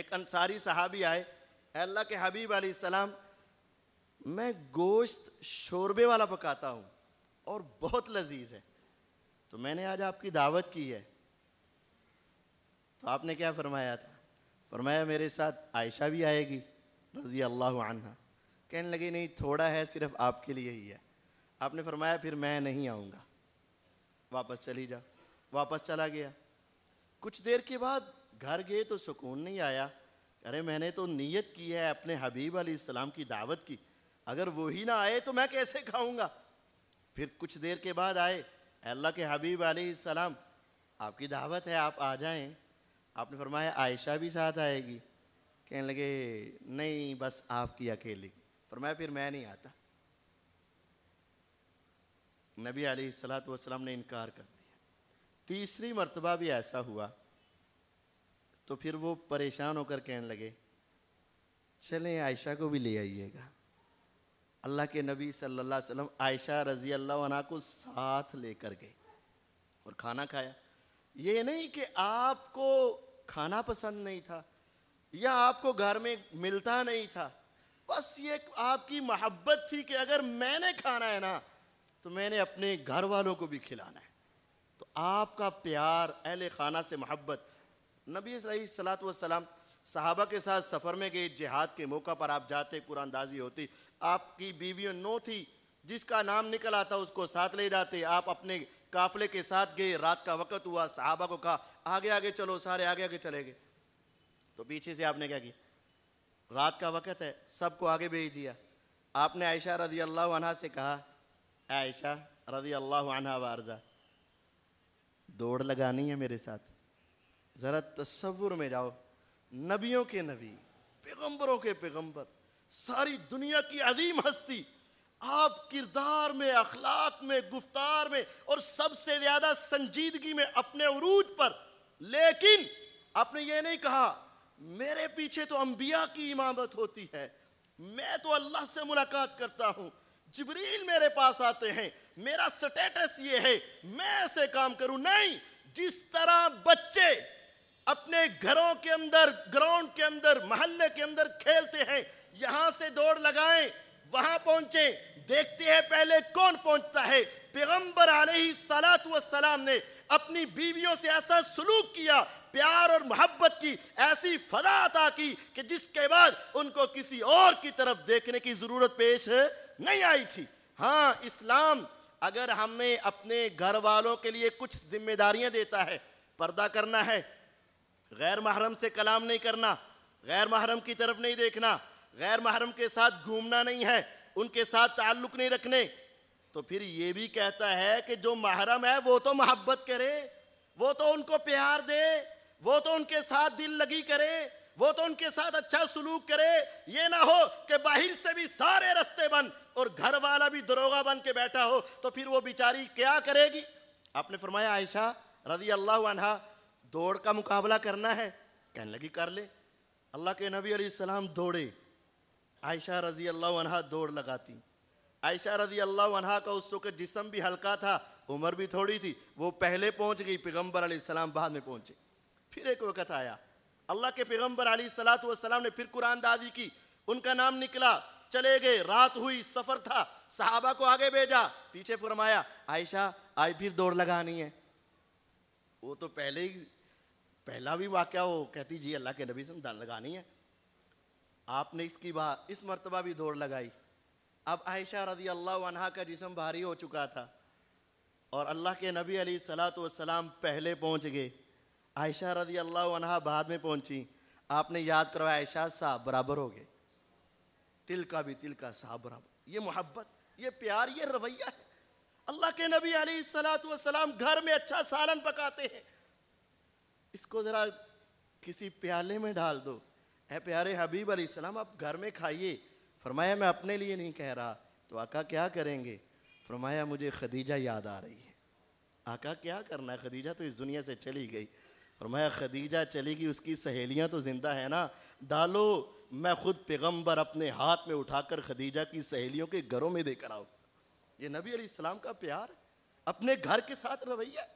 एक अंसारी साहबी आए अल्लाह के हबीब सलाम मैं गोश्त शोरबे वाला पकाता हूँ और बहुत लजीज है तो मैंने आज आपकी दावत की है तो आपने क्या फरमाया था फरमाया मेरे साथ आयशा भी आएगी रजी अल्लाह आना कहने लगे नहीं थोड़ा है सिर्फ आपके लिए ही है आपने फरमाया फिर मैं नहीं आऊँगा वापस चली जा वापस चला गया कुछ देर के बाद घर गए तो सुकून नहीं आया अरे मैंने तो नीयत की है अपने हबीब अली सलाम की दावत की अगर वही ना आए तो मैं कैसे खाऊंगा फिर कुछ देर के बाद आए अल्लाह के हबीब अली सलाम आपकी दावत है आप आ जाएं आपने फरमाया आयशा भी साथ आएगी कहने लगे नहीं बस आपकी अकेली फरमाया फिर मैं नहीं आता नबी सलात वसलाम ने इनकार कर तीसरी मर्तबा भी ऐसा हुआ तो फिर वो परेशान होकर कहने लगे चलें आयशा को भी ले आइएगा अल्लाह के नबी सल्लल्लाहु अलैहि वसल्लम आयशा रज़ी अल्लाह अना को साथ लेकर गए और खाना खाया ये नहीं कि आपको खाना पसंद नहीं था या आपको घर में मिलता नहीं था बस ये आपकी मोहब्बत थी कि अगर मैंने खाना है ना तो मैंने अपने घर वालों को भी खिलाना है तो आपका प्यार अहल खाना से मोहब्बत नबी सलात वसलाम साहबा के साथ सफ़र में गए जिहाद के मौका पर आप जाते कुरानदाजी होती आपकी बीवियों नो थी जिसका नाम निकल आता उसको साथ ले जाते आप अपने काफले के साथ गए रात का वक़्त हुआ साहबा को कहा आगे आगे चलो सारे आगे आगे चले गए तो पीछे से आपने क्या किया रात का वक़्त है सबको आगे भेज दिया आपने आयशा रजी अल्लाह से कहा आयशा रजी अल्लाह वारजा दौड़ लगानी है मेरे साथ ज़रा तस्वुर में जाओ नबियों के नबी पैगंबरों के पैगंबर सारी दुनिया की अजीम हस्ती आप किरदार में अखलाक में गुफ्तार में और सबसे ज़्यादा संजीदगी में अपने अरूज पर लेकिन आपने ये नहीं कहा मेरे पीछे तो अंबिया की इमामत होती है मैं तो अल्लाह से मुलाकात करता हूँ जिबरील मेरे पास आते हैं मेरा स्टेटस ये है मैं ऐसे काम करूं नहीं जिस तरह बच्चे अपने घरों के अंदर ग्राउंड के अंदर मोहल्ले के अंदर खेलते हैं यहां से दौड़ लगाएं वहां पहुंचे देखते हैं पहले कौन पहुंच सलाम ने अपनी बीवियों से ऐसा सलूक किया प्यार और मोहब्बत की ऐसी फदा अता की कि जिसके बाद उनको किसी और की तरफ देखने की ज़रूरत पेश नहीं आई थी हाँ इस्लाम अगर हमें अपने घर वालों के लिए कुछ जिम्मेदारियां देता है पर्दा करना है गैर महरम से कलाम नहीं करना गैर महरम की तरफ नहीं देखना गैर महरम के साथ घूमना नहीं है उनके साथ ताल्लुक़ नहीं रखने तो फिर ये भी कहता है कि जो महरम है वो तो मोहब्बत करे वो तो उनको प्यार दे वो तो उनके साथ दिल लगी करे वो तो उनके साथ अच्छा सलूक करे ये ना हो कि बाहर से भी सारे रस्ते बंद और घर वाला भी दरोगा बन के बैठा हो तो फिर वो बेचारी क्या करेगी आपने फरमाया आयशा रजी अल्लाह अनहा दौड़ का मुकाबला करना है कहने लगी कर ले अल्लाह के नबी सलाम दौड़े आयशा रजी अल्लाह अनहा दौड़ लगाती आयशा रजी अल्लाह का उस वक्त जिसम भी हल्का था उम्र भी थोड़ी थी वो पहले पहुंच गई पैगम्बर सलाम बाद में पहुंचे फिर एक वक़्त आया अल्लाह के पैगम्बर सलात वसलाम ने फिर कुरान दादी की उनका नाम निकला चले गए रात हुई सफ़र था साहबा को आगे भेजा पीछे फरमाया आयशा आज फिर दौड़ लगानी है वो तो पहले ही पहला भी वाक्य हो कहती जी अल्लाह के नबी से लगानी है आपने इसकी बात इस मरतबा भी दौड़ लगाई अब आयशा रजी अल्लाह अनहा का जिसम भारी हो चुका था और अल्लाह के नबी अली सलात पहले पहुँच गए आयशा रजी अल्लाह अनहा बाद में पहुँची आपने याद करवाया आयशा साहब बराबर हो गए तिल का भी तिल का साहब बराबर ये मोहब्बत ये प्यार ये रवैया है अल्लाह के नबी अली सलात सलाम घर में अच्छा सालन पकाते हैं इसको ज़रा किसी प्याले में डाल दो ऐ प्यारे हबीब अली सलाम आप घर में खाइए फरमाया मैं अपने लिए नहीं कह रहा तो आका क्या करेंगे फरमाया मुझे खदीजा याद आ रही है आका क्या करना है खदीजा तो इस दुनिया से चली गई फरमाया खदीजा चली गई उसकी सहेलियां तो ज़िंदा है ना डालो मैं खुद पैगम्बर अपने हाथ में उठाकर खदीजा की सहेलियों के घरों में देकर आऊँ ये नबी सलाम का प्यार अपने घर के साथ रवैया